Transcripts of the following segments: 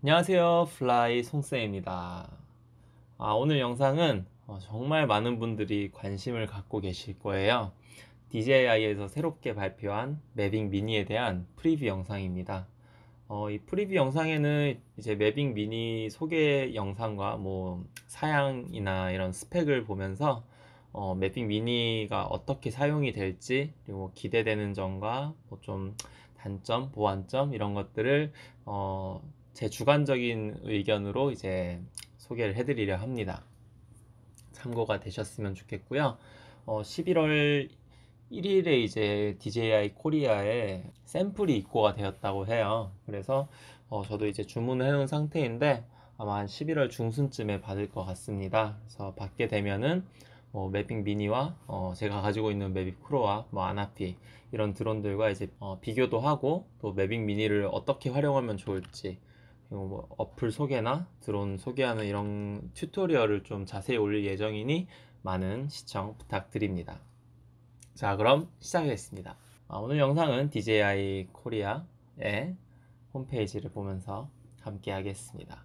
안녕하세요 플라이 송쌤입니다 아, 오늘 영상은 어, 정말 많은 분들이 관심을 갖고 계실 거예요 DJI에서 새롭게 발표한 매빙 미니에 대한 프리뷰 영상입니다 어, 이 프리뷰 영상에는 이제 매빙 미니 소개 영상과 뭐 사양이나 이런 스펙을 보면서 어, 매핑 미니가 어떻게 사용이 될지 그리고 기대되는 점과 뭐 좀 단점, 보완점 이런 것들을 어, 제 주관적인 의견으로 이제 소개를 해드리려 합니다. 참고가 되셨으면 좋겠고요. 어, 11월 1일에 이제 DJI 코리아에 샘플이 입고가 되었다고 해요. 그래서 어, 저도 이제 주문을 해놓은 상태인데 아마 한 11월 중순쯤에 받을 것 같습니다. 그래서 받게 되면은 뭐 매핑 미니와 어, 제가 가지고 있는 매빅 프로와 뭐 아나피 이런 드론들과 이제 어, 비교도 하고 또 매빅 미니를 어떻게 활용하면 좋을지 뭐 어플 소개나 드론 소개하는 이런 튜토리얼을 좀 자세히 올릴 예정이니 많은 시청 부탁드립니다. 자 그럼 시작하겠습니다. 아, 오늘 영상은 DJI 코리아의 홈페이지를 보면서 함께 하겠습니다.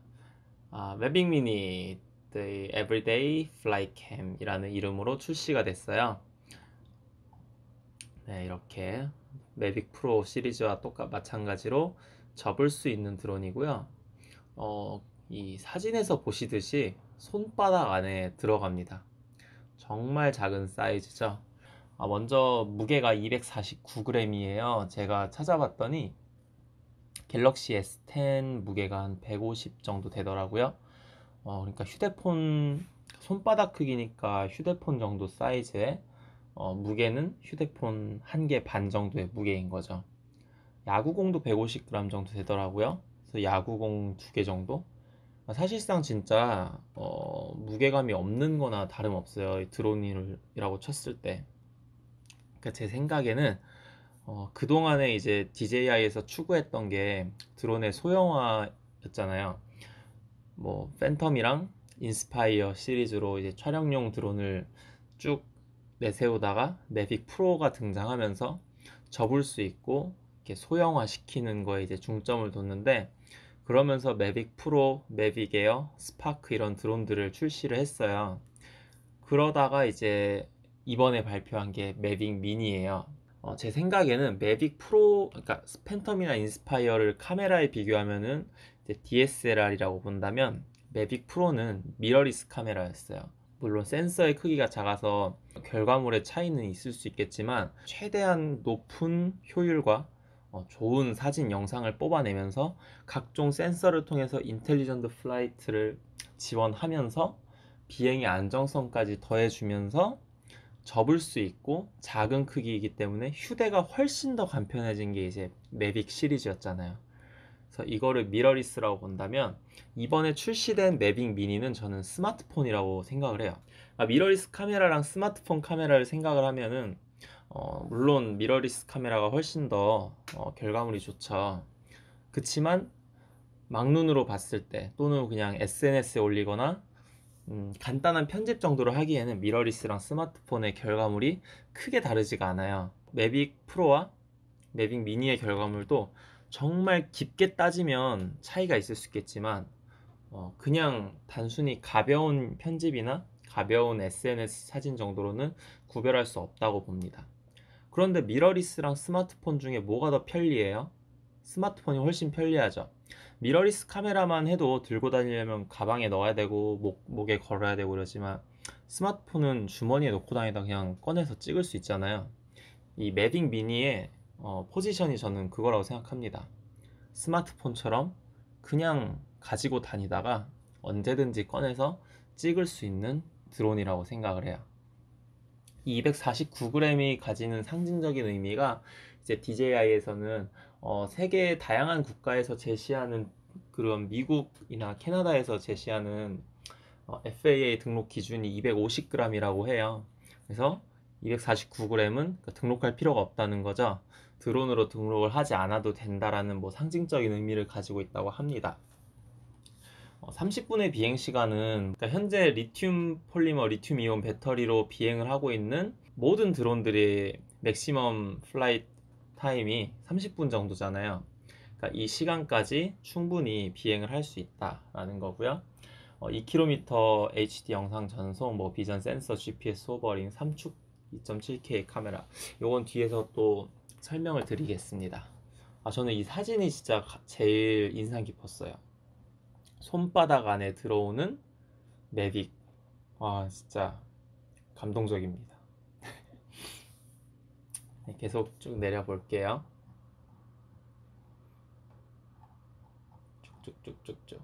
아, 맵핑 미니 The Everyday Flycam 이라는 이름으로 출시가 됐어요. 네, 이렇게 매빅 프로 시리즈와 똑같 마찬가지로 접을 수 있는 드론이고요. 어, 이 사진에서 보시듯이 손바닥 안에 들어갑니다. 정말 작은 사이즈죠. 아, 먼저 무게가 249g이에요. 제가 찾아봤더니 갤럭시 S10 무게가 한 150 정도 되더라고요. 어, 그러니까 휴대폰 손바닥 크기니까 휴대폰 정도 사이즈의 어, 무게는 휴대폰 한 개 반 정도의 무게인 거죠. 야구공도 150g 정도 되더라고요. 그래서 야구공 두 개 정도? 아, 사실상 진짜 어, 무게감이 없는 거나 다름없어요. 드론이라고 쳤을 때. 그러니까 제 생각에는 어, 그동안에 이제 DJI에서 추구했던 게 드론의 소형화였잖아요. 뭐 팬텀이랑 인스파이어 시리즈로 이제 촬영용 드론을 쭉 내세우다가 매픽 프로가 등장하면서 접을 수 있고 이렇게 소형화 시키는 거에 이제 중점을 뒀는데 그러면서 매빅 프로, 매빅 에어, 스파크 이런 드론들을 출시를 했어요. 그러다가 이제 이번에 발표한 게 매빅 미니예요. 어, 제 생각에는 매빅 프로, 그러니까 스펜텀이나 인스파이어를 카메라에 비교하면은 DSLR이라고 본다면 매빅 프로는 미러리스 카메라였어요. 물론 센서의 크기가 작아서 결과물의 차이는 있을 수 있겠지만 최대한 높은 효율과 어, 좋은 사진 영상을 뽑아내면서 각종 센서를 통해서 인텔리전트 플라이트를 지원하면서 비행의 안정성까지 더해주면서 접을 수 있고 작은 크기이기 때문에 휴대가 훨씬 더 간편해진 게 이제 매빅 시리즈였잖아요. 그래서 이거를 미러리스라고 본다면 이번에 출시된 매빅 미니는 저는 스마트폰이라고 생각을 해요. 아, 미러리스 카메라랑 스마트폰 카메라를 생각을 하면은 어, 물론 미러리스 카메라가 훨씬 더 어, 결과물이 좋죠. 그치만 막눈으로 봤을 때 또는 그냥 SNS에 올리거나 음, 간단한 편집 정도로 하기에는 미러리스랑 스마트폰의 결과물이 크게 다르지가 않아요. 매빅 프로와 매빅 미니의 결과물도 정말 깊게 따지면 차이가 있을 수 있겠지만 어, 그냥 단순히 가벼운 편집이나 가벼운 SNS 사진 정도로는 구별할 수 없다고 봅니다. 그런데 미러리스랑 스마트폰 중에 뭐가 더 편리해요? 스마트폰이 훨씬 편리하죠. 미러리스 카메라만 해도 들고 다니려면 가방에 넣어야 되고 목, 목에 걸어야 되고 그러지만 스마트폰은 주머니에 넣고 다니다 그냥 꺼내서 찍을 수 있잖아요. 이 매딩 미니의 어, 포지션이 저는 그거라고 생각합니다. 스마트폰처럼 그냥 가지고 다니다가 언제든지 꺼내서 찍을 수 있는 드론이라고 생각을 해요. 이 249g이 가지는 상징적인 의미가 이제 DJI에서는 어, 세계 다양한 국가에서 제시하는 그런 미국이나 캐나다에서 제시하는 어, FAA 등록 기준이 250g이라고 해요. 그래서 249g은 그러니까 등록할 필요가 없다는 거죠. 드론으로 등록을 하지 않아도 된다라는 뭐 상징적인 의미를 가지고 있다고 합니다. 30분의 어, 비행 시간은 그러니까 현재 리튬 폴리머 리튬 이온 배터리로 비행을 하고 있는 모든 드론들의 맥시멈 플라이트 타임이 30분 정도잖아요. 그러니까 이 시간까지 충분히 비행을 할 수 있다라는 거고요. 어, 2km HD 영상 전송, 뭐 비전 센서, GPS 오버링, 3축 2.7K 카메라. 요건 뒤에서 또 설명을 드리겠습니다. 아 저는 이 사진이 진짜 제일 인상 깊었어요. 손바닥 안에 들어오는 메딕. 와, 아, 진짜 감동적입니다. 네, 계속 쭉 내려볼게요. 쭉쭉쭉쭉쭉.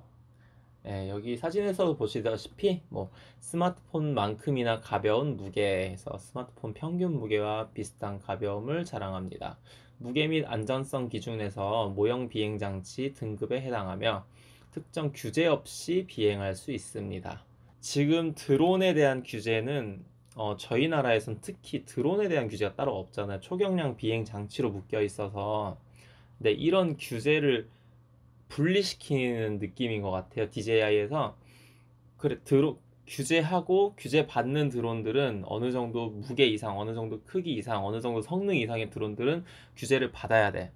네, 여기 사진에서 보시다시피 뭐 스마트폰만큼이나 가벼운 무게에서 스마트폰 평균 무게와 비슷한 가벼움을 자랑합니다. 무게 및 안전성 기준에서 모형 비행 장치 등급에 해당하며 특정 규제 없이 비행할 수 있습니다. 지금 드론에 대한 규제는 어, 저희 나라에선 특히 드론에 대한 규제가 따로 없잖아요. 초경량 비행 장치로 묶여 있어서 네, 이런 규제를 분리시키는 느낌인 것 같아요. DJI에서 그래 드론 규제하고 규제 받는 드론들은 어느 정도 무게 이상, 어느 정도 크기 이상, 어느 정도 성능 이상의 드론들은 규제를 받아야 돼.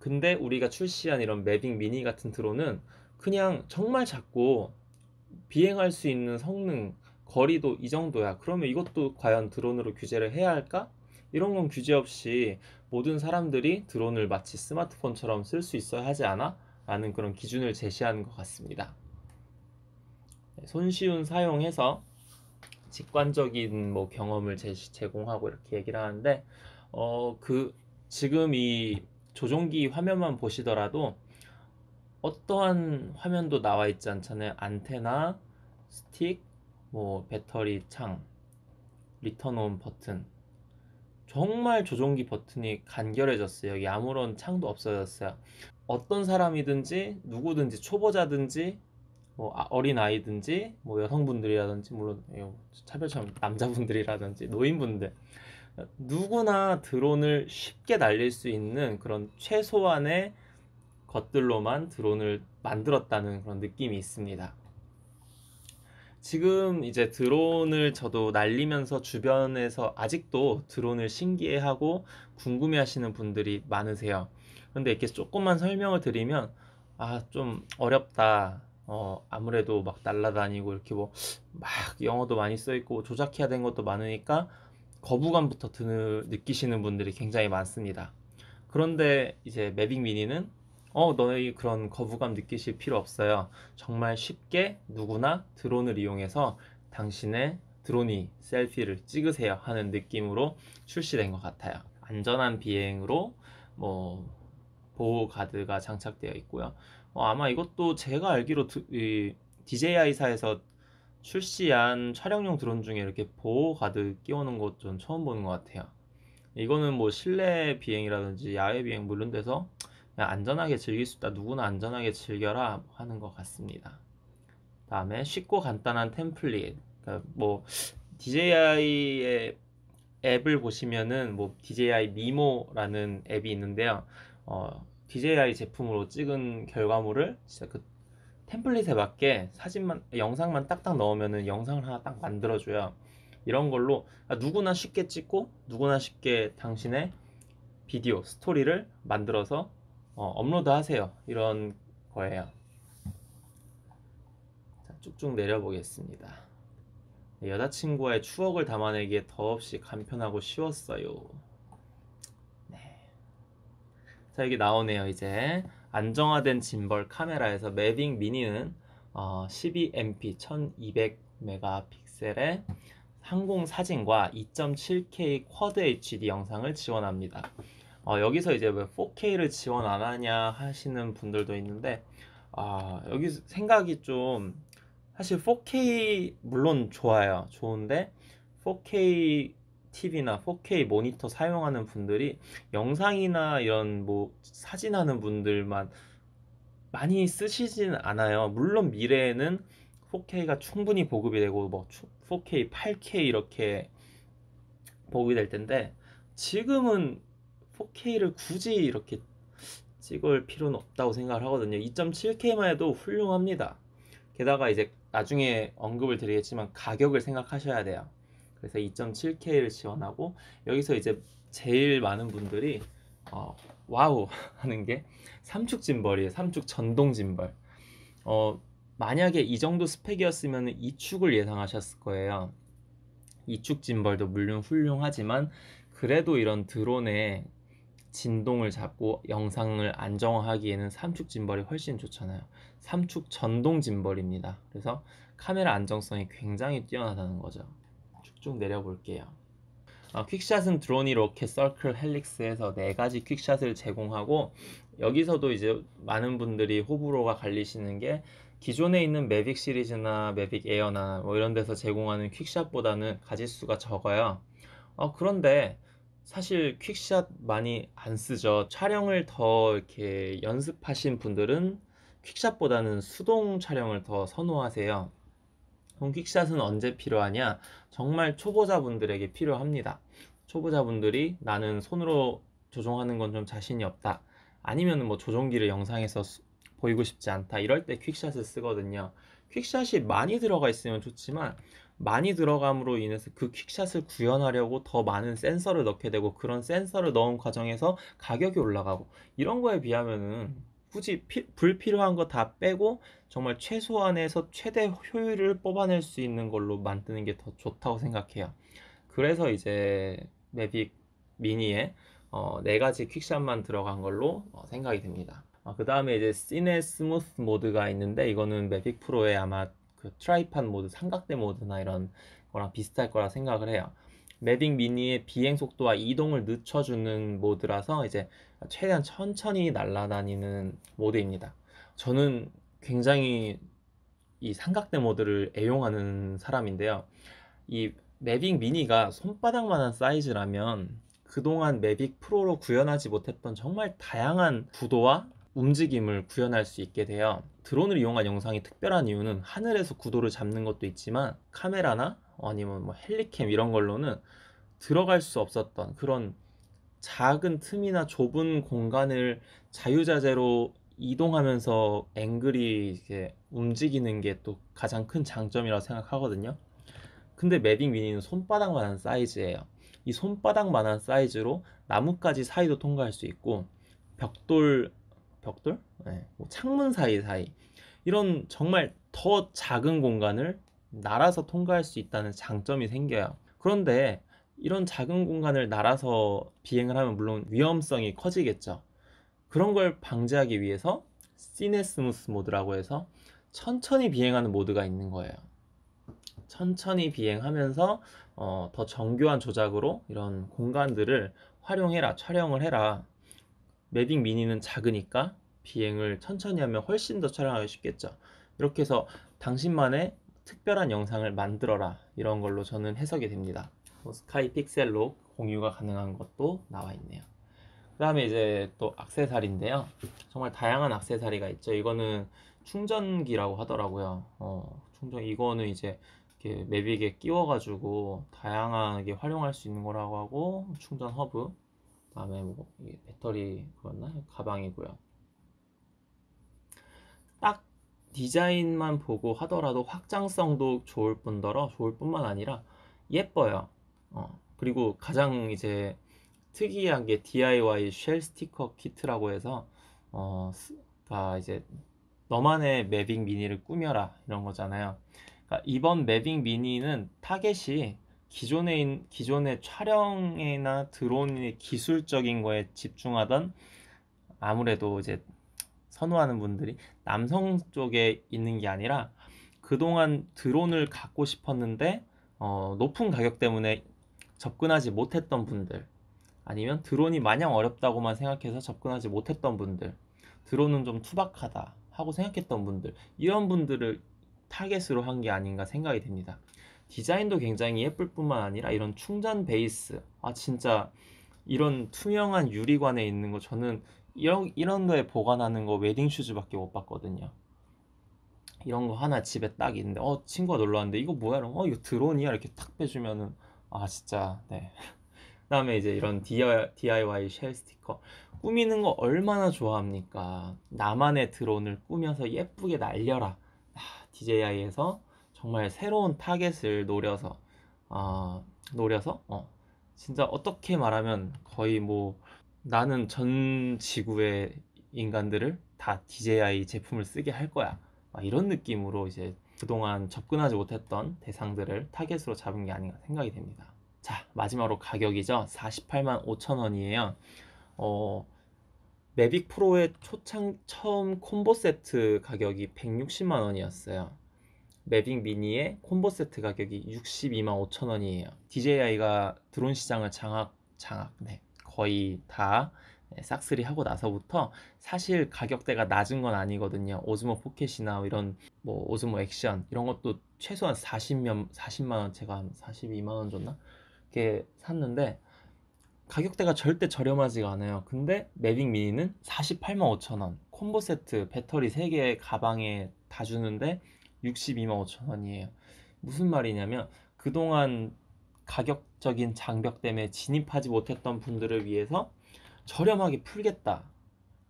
근데 우리가 출시한 이런 매빅 미니 같은 드론은 그냥 정말 작고 비행할 수 있는 성능, 거리도 이 정도야. 그러면 이것도 과연 드론으로 규제를 해야 할까? 이런 건 규제 없이 모든 사람들이 드론을 마치 스마트폰처럼 쓸 수 있어야 하지 않아? 라는 그런 기준을 제시하는 것 같습니다. 네, 손쉬운 사용해서 직관적인 뭐 경험을 제시, 제공하고 이렇게 얘기를 하는데, 어, 그, 지금 이 조종기 화면만 보시더라도 어떠한 화면도 나와 있지 않잖아요. 안테나, 스틱, 뭐 배터리 창, 리턴 온 버튼. 정말 조종기 버튼이 간결해졌어요. 여기 아무런 창도 없어졌어요. 어떤 사람이든지 누구든지 초보자든지 뭐 아, 어린 아이든지 뭐 여성분들이라든지 물론 예, 뭐 차별처럼 남자분들이라든지 노인분들 누구나 드론을 쉽게 날릴 수 있는 그런 최소한의 것들로만 드론을 만들었다는 그런 느낌이 있습니다. 지금 이제 드론을 저도 날리면서 주변에서 아직도 드론을 신기해하고 궁금해하시는 분들이 많으세요. 그런데 이렇게 조금만 설명을 드리면 아 좀 어렵다. 어 아무래도 막 날라다니고 이렇게 뭐 막 영어도 많이 써 있고 조작해야 된 것도 많으니까 거부감부터 드느, 느끼시는 분들이 굉장히 많습니다. 그런데 이제 매빅 미니는 어, 너희 그런 거부감 느끼실 필요 없어요. 정말 쉽게 누구나 드론을 이용해서 당신의 드론이 셀피를 찍으세요 하는 느낌으로 출시된 것 같아요. 안전한 비행으로 뭐 보호가드가 장착되어 있고요. 어, 아마 이것도 제가 알기로 드, 이, DJI사에서 출시한 촬영용 드론 중에 이렇게 보호가드 끼우는 것좀 처음 보는 것 같아요. 이거는 뭐 실내 비행이라든지 야외 비행 물론 뭐 돼서 안전하게 즐길 수 있다. 누구나 안전하게 즐겨라 하는 것 같습니다. 다음에 쉽고 간단한 템플릿. 그러니까 뭐 DJI의 앱을 보시면은 뭐 DJI 미모라는 앱이 있는데요. 어, DJI 제품으로 찍은 결과물을 진짜 그 템플릿에 맞게 사진만 영상만 딱딱 넣으면은 영상을 하나 딱 만들어줘요. 이런 걸로 아, 누구나 쉽게 찍고 누구나 쉽게 당신의 비디오 스토리를 만들어서 어, 업로드 하세요. 이런 거예요. 자, 쭉쭉 내려보겠습니다. 네, 여자친구와의 추억을 담아내기에 더없이 간편하고 쉬웠어요. 네. 자, 여기 나오네요. 이제 안정화된 짐벌 카메라에서 매빙 미니는 어, 12MP 1200메가픽셀의 항공 사진과 2.7K 쿼드 HD 영상을 지원합니다. 어, 여기서 이제 왜 4K를 지원 안 하냐 하시는 분들도 있는데 아 여기 생각이 좀 사실 4K 물론 좋아요 좋은데 4K TV나 4K 모니터 사용하는 분들이 영상이나 이런 뭐 사진하는 분들만 많이 쓰시진 않아요. 물론 미래에는 4K가 충분히 보급이 되고 뭐 4K, 8K 이렇게 보급이 될 텐데 지금은 4K를 굳이 이렇게 찍을 필요는 없다고 생각을 하거든요. 2.7K만 해도 훌륭합니다. 게다가 이제 나중에 언급을 드리겠지만 가격을 생각하셔야 돼요. 그래서 2.7K를 지원하고 여기서 이제 제일 많은 분들이 어, 와우 하는 게 삼축 짐벌이에요. 삼축 전동 짐벌. 어, 만약에 이 정도 스펙이었으면 2축을 예상하셨을 거예요. 2축 짐벌도 물론 훌륭하지만 그래도 이런 드론에 진동을 잡고 영상을 안정화하기에는 삼축 짐벌이 훨씬 좋잖아요. 삼축 전동 짐벌입니다. 그래서 카메라 안정성이 굉장히 뛰어나다는 거죠. 쭉쭉 내려볼게요. 어, 퀵샷은 드론이 로켓, 서클, 헬릭스에서 네 가지 퀵샷을 제공하고 여기서도 이제 많은 분들이 호불호가 갈리시는 게 기존에 있는 매빅 시리즈나 매빅 에어나 뭐 이런 데서 제공하는 퀵샷보다는 가짓수가 적어요. 어, 그런데 사실 퀵샷 많이 안 쓰죠. 촬영을 더 이렇게 연습하신 분들은 퀵샷보다는 수동 촬영을 더 선호하세요. 그럼 퀵샷은 언제 필요하냐? 정말 초보자분들에게 필요합니다. 초보자분들이 나는 손으로 조종하는 건 좀 자신이 없다. 아니면 뭐 조종기를 영상에서 보이고 싶지 않다. 이럴 때 퀵샷을 쓰거든요. 퀵샷이 많이 들어가 있으면 좋지만 많이 들어감으로 인해서 그 퀵샷을 구현하려고 더 많은 센서를 넣게 되고 그런 센서를 넣은 과정에서 가격이 올라가고 이런 거에 비하면은 굳이 피, 불필요한 거 다 빼고 정말 최소한에서 최대 효율을 뽑아낼 수 있는 걸로 만드는 게 더 좋다고 생각해요. 그래서 이제 매빅 미니에 어, 네 가지 퀵샷만 들어간 걸로 어, 생각이 듭니다. 어, 그 다음에 이제 씬의 스무스 모드가 있는데 이거는 매빅 프로에 아마 그 트라이판 모드, 삼각대 모드나 이런 거랑 비슷할 거라 생각을 해요. 매딩 미니의 비행 속도와 이동을 늦춰주는 모드라서 이제 최대한 천천히 날아다니는 모드입니다. 저는 굉장히 이 삼각대 모드를 애용하는 사람인데요. 이 매빅 미니가 손바닥만한 사이즈라면 그동안 매빅 프로로 구현하지 못했던 정말 다양한 구도와 움직임을 구현할 수 있게 되어 드론을 이용한 영상이 특별한 이유는 하늘에서 구도를 잡는 것도 있지만 카메라나 아니면 뭐 헬리캠 이런 걸로는 들어갈 수 없었던 그런 작은 틈이나 좁은 공간을 자유자재로 이동하면서 앵글이 이제 움직이는 게 또 가장 큰 장점이라고 생각하거든요. 근데 매빅 미니는 손바닥만한 사이즈예요. 이 손바닥만한 사이즈로 나뭇가지 사이도 통과할 수 있고 벽돌 벽돌, 네, 뭐 창문 사이 사이 이런 정말 더 작은 공간을 날아서 통과할 수 있다는 장점이 생겨요. 그런데 이런 작은 공간을 날아서 비행을 하면 물론 위험성이 커지겠죠. 그런 걸 방지하기 위해서 시네스무스 모드라고 해서 천천히 비행하는 모드가 있는 거예요. 천천히 비행하면서 어, 더 정교한 조작으로 이런 공간들을 활용해라, 촬영을 해라 매딕 미니는 작으니까 비행을 천천히 하면 훨씬 더 촬영하기 쉽겠죠. 이렇게 해서 당신만의 특별한 영상을 만들어라 이런 걸로 저는 해석이 됩니다. 뭐 스카이 픽셀로 공유가 가능한 것도 나와 있네요. 그 다음에 이제 또 악세사리인데요. 정말 다양한 악세사리가 있죠. 이거는 충전기라고 하더라고요. 어, 충전 이거는 이제 이렇게 맵이게 끼워가지고 다양하게 활용할 수 있는 거라고 하고 충전 허브 다음에 뭐 배터리 그렇나 가방이고요. 딱 디자인만 보고 하더라도 확장성도 좋을 뿐더러 좋을 뿐만 아니라 예뻐요. 어, 그리고 가장 이제 특이한 게 DIY 쉘 스티커 키트라고 해서 어, 그러니까 이제 너만의 매빅 미니를 꾸며라 이런 거잖아요. 그러니까 이번 매빅 미니는 타겟이 기존에 기존의 촬영이나 드론의 기술적인 거에 집중하던 아무래도 이제 선호하는 분들이 남성 쪽에 있는 게 아니라 그동안 드론을 갖고 싶었는데 어, 높은 가격 때문에 접근하지 못했던 분들 아니면 드론이 마냥 어렵다고만 생각해서 접근하지 못했던 분들 드론은 좀 투박하다 하고 생각했던 분들 이런 분들을 타겟으로 한 게 아닌가 생각이 됩니다. 디자인도 굉장히 예쁠 뿐만 아니라 이런 충전 베이스 아 진짜 이런 투명한 유리관에 있는 거 저는 이런 이런 거에 보관하는 거 웨딩 슈즈밖에 못 봤거든요. 이런 거 하나 집에 딱 있는데 어 친구가 놀러 왔는데 이거 뭐야? 이러면어 이거 드론이야 이렇게 탁 빼주면은 아 진짜 네. 그다음에 이제 이런 DIY 쉘 스티커 꾸미는 거 얼마나 좋아합니까? 나만의 드론을 꾸며서 예쁘게 날려라. 아, DJI에서 정말 새로운 타겟을 노려서 아 노려서 어 진짜 어떻게 말하면 거의 뭐 나는 전 지구의 인간들을 다 DJI 제품을 쓰게 할 거야 이런 느낌으로 이제 그동안 접근하지 못했던 대상들을 타겟으로 잡은 게 아닌가 생각이 됩니다. 자 마지막으로 가격이죠. 48만 5천 원이에요. 어, 매빅 프로의 초창 처음 콤보 세트 가격이 160만 원이었어요. 매빅 미니의 콤보 세트 가격이 62만 5천 원이에요. DJI가 드론 시장을 장악, 장악, 네. 거의 다 네, 싹쓸이 하고 나서부터 사실 가격대가 낮은 건 아니거든요. 오즈모 포켓이나 이런 뭐 오즈모 액션 이런 것도 최소한 40면 40만 원 제가 한 42만 원 줬나? 이렇게 샀는데 가격대가 절대 저렴하지가 않아요. 근데 매빅 미니는 48만 5천 원 콤보 세트 배터리 3개 가방에 다 주는데 62만 5천 원이에요. 무슨 말이냐면 그동안 가격적인 장벽 때문에 진입하지 못했던 분들을 위해서 저렴하게 풀겠다.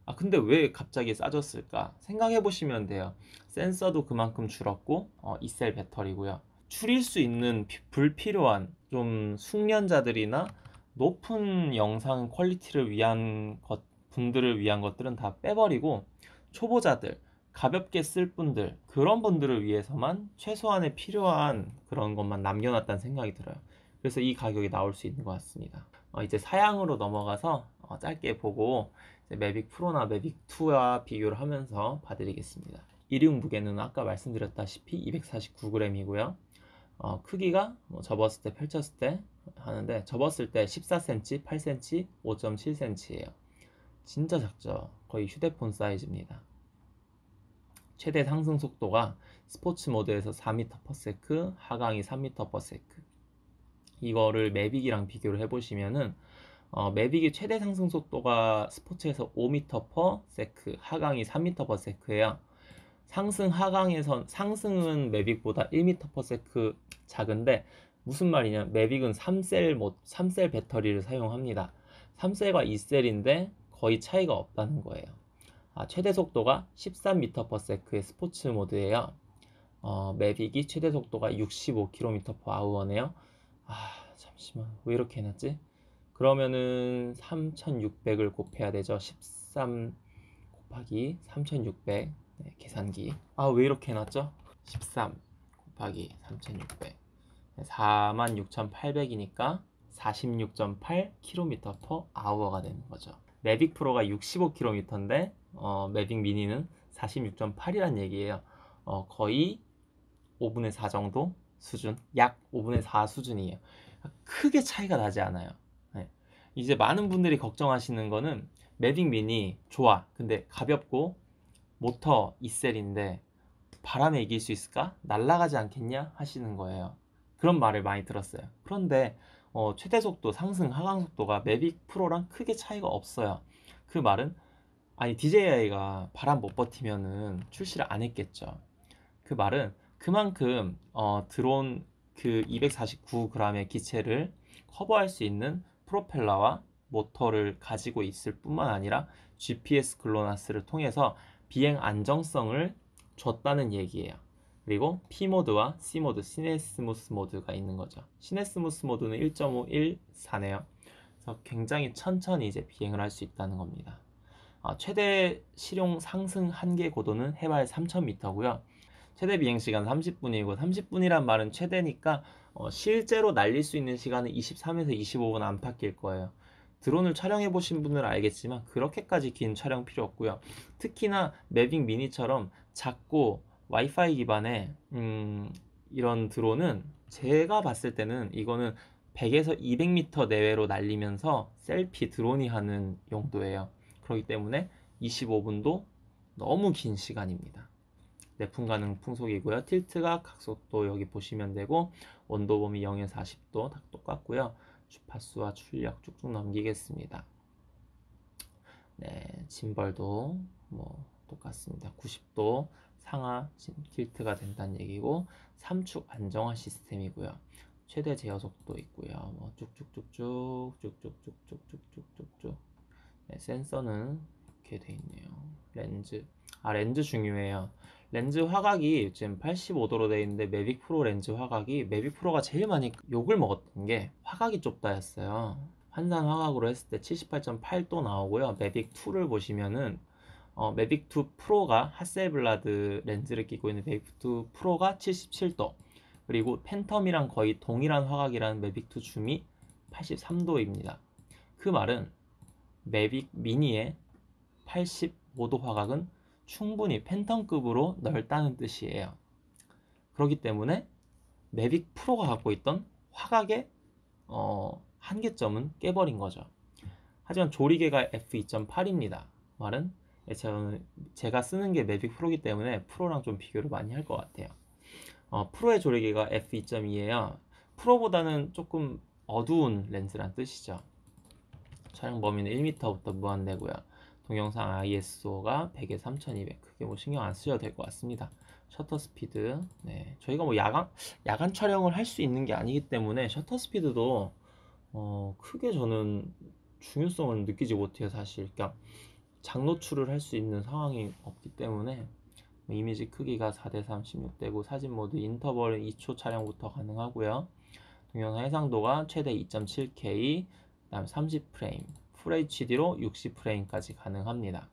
아 근데 왜 갑자기 싸졌을까? 생각해 보시면 돼요. 센서도 그만큼 줄었고 어, 2셀 배터리고요. 줄일 수 있는 피, 불필요한 좀 숙련자들이나 높은 영상 퀄리티를 위한 것 분들을 위한 것들은 다 빼버리고 초보자들 가볍게 쓸 분들 그런 분들을 위해서만 최소한의 필요한 그런 것만 남겨놨다는 생각이 들어요 그래서 이 가격이 나올 수 있는 것 같습니다 어, 이제 사양으로 넘어가서 어, 짧게 보고 매빅 프로나 매빅 2와 비교를 하면서 봐드리겠습니다 일용 무게는 아까 말씀드렸다시피 249g이고요 어, 크기가 뭐 접었을 때 펼쳤을 때 하는데 접었을 때 14cm, 8cm, 5.7cm예요 진짜 작죠 거의 휴대폰 사이즈입니다 최대 상승 속도가 스포츠 모드에서 4m/s, 하강이 3m/s. 이거를 매빅이랑 비교를 해보시면은 어, 매빅이 최대 상승 속도가 스포츠에서 5m/s, 하강이 3m/s예요. 상승 하강에선 상승은 매빅보다 1m/s 작은데 무슨 말이냐? 매빅은 3셀 뭐 3셀 배터리를 사용합니다. 3셀과 2셀인데 거의 차이가 없다는 거예요. 아, 최대 속도가 13m/s의 스포츠 모드예요. 어, 매빅이 최대 속도가 65km/h네요. 아, 잠시만. 왜 이렇게 해놨지? 그러면은 3600을 곱해야 되죠. 13 곱하기 3600 네, 계산기. 아, 왜 이렇게 해놨죠? 13 곱하기 3600 46,800이니까 46.8km per h가 되는 거죠. 매빅 프로가 65km인데 어, 매딕 미니는 46.8이란 얘기예요. 어, 거의 5분의 4 정도 수준, 약 5분의 4 수준이에요. 크게 차이가 나지 않아요. 네. 이제 많은 분들이 걱정하시는 거는 매딕 미니 좋아. 근데 가볍고 모터 2셀인데 바람에 이길 수 있을까? 날아가지 않겠냐? 하시는 거예요. 그런 말을 많이 들었어요. 그런데 어, 최대 속도, 상승, 하강 속도가 매빅 프로랑 크게 차이가 없어요. 그 말은 아니 DJI가 바람 못 버티면은 출시를 안 했겠죠. 그 말은 그만큼 어, 드론 그 249g의 기체를 커버할 수 있는 프로펠러와 모터를 가지고 있을 뿐만 아니라 GPS 글로나스를 통해서 비행 안정성을 줬다는 얘기예요. 그리고 P 모드와 C 모드, 시네스무스 모드가 있는 거죠. 시네스무스 모드는 1.514네요. 그래서 굉장히 천천히 이제 비행을 할 수 있다는 겁니다. 아, 최대 실용 상승 한계 고도는 해발 3,000m고요. 최대 비행 시간 30분이고 30분이란 말은 최대니까 어, 실제로 날릴 수 있는 시간은 23에서 25분 안팎일 거예요. 드론을 촬영해 보신 분들은 알겠지만 그렇게까지 긴 촬영 필요 없고요. 특히나 매빙 미니처럼 작고 와이파이 기반의 음, 이런 드론은 제가 봤을 때는 이거는 100에서 200m 내외로 날리면서 셀피 드론이 하는 용도예요. 그렇기 때문에 25분도 너무 긴 시간입니다. 내풍 가능 풍속이고요. 틸트가 각속도 여기 보시면 되고 온도 범위 0에 40도 다 똑같고요. 주파수와 출력 쭉쭉 넘기겠습니다. 네, 짐벌도 뭐 똑같습니다. 90도 상하 틸트가 된다는 얘기고 3축 안정화 시스템이고요. 최대 제어 속도 있고요. 뭐쭉 쭉쭉쭉쭉 쭉쭉쭉쭉쭉쭉쭉쭉 네, 센서는 이렇게 돼 있네요. 렌즈. 아, 렌즈 중요해요. 렌즈 화각이 지금 85도로 돼 있는데 매빅 프로 렌즈 화각이 매빅 프로가 제일 많이 욕을 먹었던 게 화각이 좁다였어요. 환산 화각으로 했을 때 78.8도 나오고요. 매빅 2를 보시면은 어, 매빅 2 프로가 하셀블라드 렌즈를 끼고 있는 매빅 2 프로가 77도 그리고 팬텀이랑 거의 동일한 화각이라는 매빅 2 줌이 83도입니다. 그 말은 매빅 미니의 85도 화각은 충분히 팬텀급으로 넓다는 뜻이에요. 그렇기 때문에 매빅 프로가 갖고 있던 화각의 어, 한계점은 깨버린 거죠. 하지만 조리개가 f2.8입니다. 말은 제가 쓰는 게 매빅 프로기 이 때문에 프로랑 좀 비교를 많이 할 것 같아요. 어, 프로의 조리개가 f2.2예요. 프로보다는 조금 어두운 렌즈란 뜻이죠. 촬영 범위는 1m부터 무한대고요. 동영상 ISO가 100에 3200. 크게 뭐 신경 안 쓰셔도 될것 같습니다. 셔터 스피드. 네. 저희가 뭐 야간, 야간 촬영을 할 수 있는 게 아니기 때문에 셔터 스피드도 어, 크게 저는 중요성을 느끼지 못해요, 사실. 그러니까 장노출을 할 수 있는 상황이 없기 때문에 뭐 이미지 크기가 4대3, 16대고 사진 모드 인터벌은 2초 촬영부터 가능하고요. 동영상 해상도가 최대 2.7K, 다음 30프레임, FHD로 60프레임까지 가능합니다.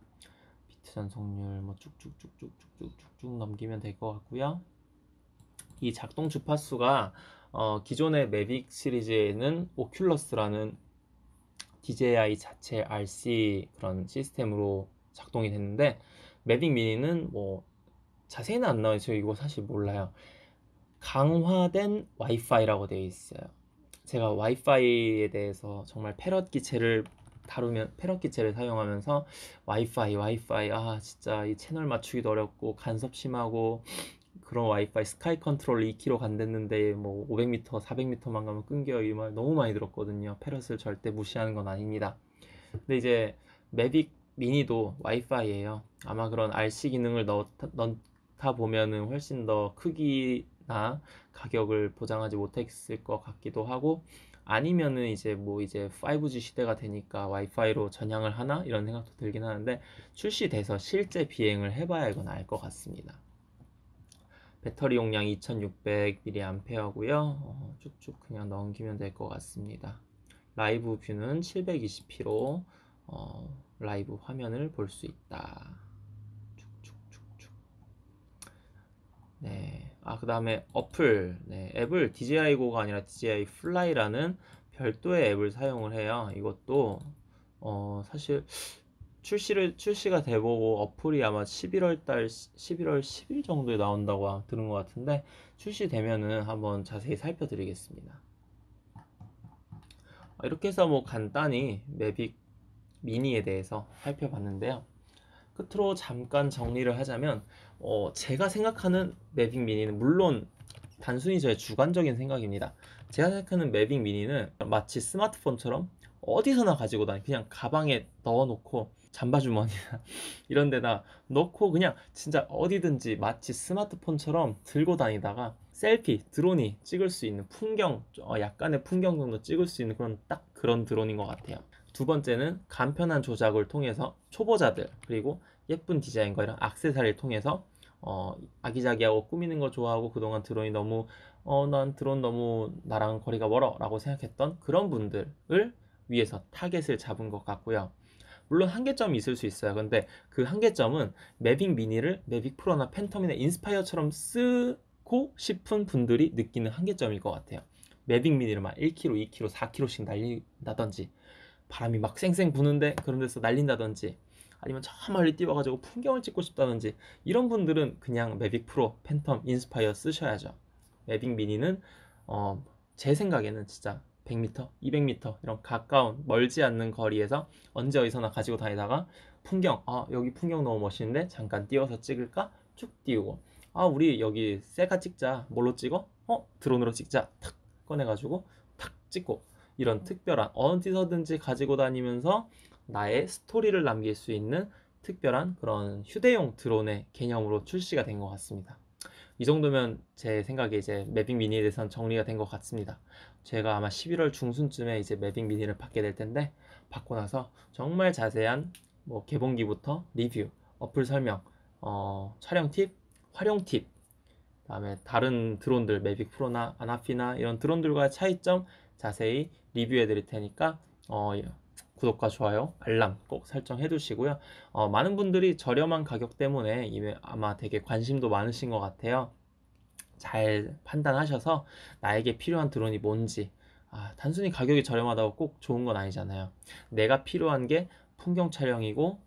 비트 전송률 뭐 쭉쭉쭉쭉쭉쭉쭉 넘기면 될 것 같고요. 이 작동 주파수가 어, 기존의 매빅 시리즈에는 오큘러스라는 DJI 자체 RC 그런 시스템으로 작동이 됐는데 매빅 미니는 뭐 자세히는 안 나와요. 이거 사실 몰라요. 강화된 와이파이라고 되어 있어요. 제가 와이파이에 대해서 정말 패럿 기체를 다루면 패럿 기체를 사용하면서 와이파이 와이파이 아 진짜 이 채널 맞추기도 어렵고 간섭 심하고 그런 와이파이 스카이 컨트롤 2km 간댔는데 뭐 500m, 400m만 가면 끊겨 이 말 너무 많이 들었거든요. 패럿을 절대 무시하는 건 아닙니다. 근데 이제 매빅 미니도 와이파이예요. 아마 그런 RC 기능을 넣다, 넣다 보면은 훨씬 더 크기 나 가격을 보장하지 못했을 것 같기도 하고 아니면은 이제 뭐 이제 5G 시대가 되니까 와이파이로 전향을 하나 이런 생각도 들긴 하는데 출시돼서 실제 비행을 해봐야 이건 알것 같습니다. 배터리 용량 2600mAh고요. 어, 쭉쭉 그냥 넘기면 될 것 같습니다. 라이브 뷰는 720p로 어, 라이브 화면을 볼 수 있다. 쭉쭉쭉쭉. 네. 아, 그 다음에 어플. 네, 앱을 DJI 고가 아니라 DJI 플라이라는 별도의 앱을 사용을 해요. 이것도, 어, 사실, 출시를, 출시가 돼보고 어플이 아마 11월 달, 11월 10일 정도에 나온다고 아, 들은 것 같은데, 출시되면은 한번 자세히 살펴드리겠습니다. 아, 이렇게 해서 뭐 간단히 매빅 미니에 대해서 살펴봤는데요. 끝으로 잠깐 정리를 하자면 어, 제가 생각하는 매빅 미니는 물론 단순히 저의 주관적인 생각입니다. 제가 생각하는 매빅 미니는 마치 스마트폰처럼 어디서나 가지고 다니 그냥 가방에 넣어놓고 잠바주머니나 이런 데다 넣고 그냥 진짜 어디든지 마치 스마트폰처럼 들고 다니다가 셀피 드론이 찍을 수 있는 풍경 어, 약간의 풍경 정도 찍을 수 있는 그런 딱 그런 드론인 것 같아요 두 번째는 간편한 조작을 통해서 초보자들 그리고 예쁜 디자인과 이런 악세사리를 통해서 어, 아기자기하고 꾸미는 거 좋아하고 그동안 드론이 너무 어, 난 드론 너무 나랑 거리가 멀어 라고 생각했던 그런 분들을 위해서 타겟을 잡은 것 같고요. 물론 한계점이 있을 수 있어요. 근데 그 한계점은 매빅 미니를 매빅 프로나 팬텀이나 인스파이어처럼 쓰고 싶은 분들이 느끼는 한계점일 것 같아요. 매빅 미니를 막 1kg, 2kg, 4kg씩 날린다든지 바람이 막 쌩쌩 부는데 그런 데서 날린다든지 아니면 저 멀리 뛰어가지고 풍경을 찍고 싶다든지 이런 분들은 그냥 매빅 프로, 팬텀, 인스파이어 쓰셔야죠. 매빅 미니는 어, 제 생각에는 진짜 100m, 200m 이런 가까운 멀지 않는 거리에서 언제 어디서나 가지고 다니다가 풍경, 아 여기 풍경 너무 멋있는데 잠깐 뛰어서 찍을까? 쭉 띄우고 아 우리 여기 셀카 찍자 뭘로 찍어? 어 드론으로 찍자 탁 꺼내가지고 탁 찍고 이런 특별한 어디서든지 가지고 다니면서 나의 스토리를 남길 수 있는 특별한 그런 휴대용 드론의 개념으로 출시가 된 것 같습니다. 이 정도면 제 생각에 이제 매빅 미니에 대해서는 정리가 된 것 같습니다. 제가 아마 11월 중순쯤에 이제 매빅 미니를 받게 될 텐데 받고 나서 정말 자세한 뭐 개봉기부터 리뷰, 어플 설명, 어, 촬영 팁, 활용 팁, 그다음에 다른 드론들 매빅 프로나 아나피나 이런 드론들과 차이점 자세히 리뷰해 드릴 테니까 어, 구독과 좋아요, 알람 꼭 설정해 두시고요. 어, 많은 분들이 저렴한 가격 때문에 이미 아마 되게 관심도 많으신 것 같아요. 잘 판단하셔서 나에게 필요한 드론이 뭔지 아, 단순히 가격이 저렴하다고 꼭 좋은 건 아니잖아요. 내가 필요한 게 풍경 촬영이고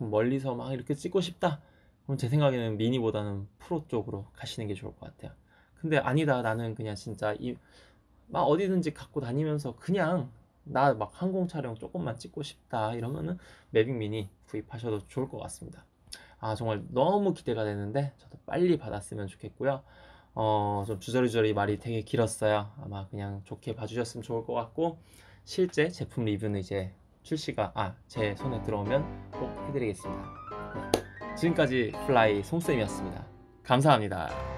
막 멀리서 막 이렇게 찍고 싶다. 그럼 제 생각에는 미니보다는 프로 쪽으로 가시는 게 좋을 것 같아요. 근데 아니다 나는 그냥 진짜 이막 어디든지 갖고 다니면서 그냥 나막 항공 촬영 조금만 찍고 싶다 이러면은 매빅 미니 구입하셔도 좋을 것 같습니다. 아 정말 너무 기대가 되는데 저도 빨리 받았으면 좋겠고요. 어, 좀 주저리주저리 말이 되게 길었어요. 아마 그냥 좋게 봐주셨으면 좋을 것 같고, 실제 제품 리뷰는 이제 출시가, 아, 제 손에 들어오면 꼭 해드리겠습니다. 지금까지 플라이 송쌤이었습니다. 감사합니다.